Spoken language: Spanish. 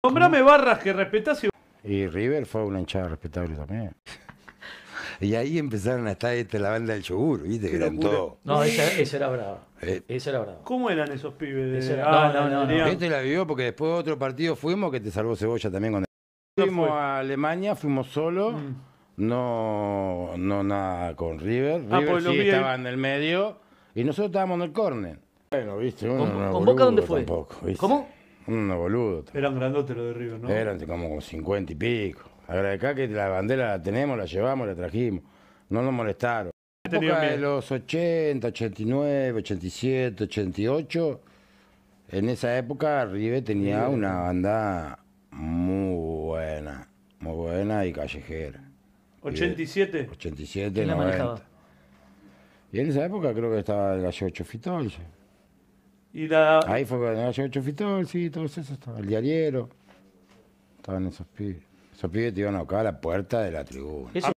Comprame barras que respetas y... y River fue una hinchada respetable también. Y ahí empezaron a estar este, la banda del yogur, ¿viste? Que eran todos. No, esa, era bravo, eh. Esa era brava. ¿Cómo eran esos pibes? De... Ah, no, no, no, este la vivió porque después de otro partido fuimos, que te salvó Cebolla también. con Cuando... Fuimos a Alemania, fuimos solo. Mm. No, no nada con River. Ah, River pues sí estaba en el medio. Y nosotros estábamos en el córner. Bueno, viste, ¿Con, no Boca dónde fue? ¿Cómo? Un boludo. Eran un grandote de Ribe, ¿no? Eran como 50 y pico. Agradezca que la bandera la tenemos, la llevamos, la trajimos. No nos molestaron. En de los 80, 89, 87, 88, en esa época Rive tenía una banda muy buena, muy buena y callejera. 87. 87, ¿Quién la 90. Y en esa época creo que estaba el gallego Chofitol. Ahí fue cuando llegó Chofitol, sí, todos esos, el diariero. Estaban esos pibes. Esos pibes te iban a a la puerta de la tribuna.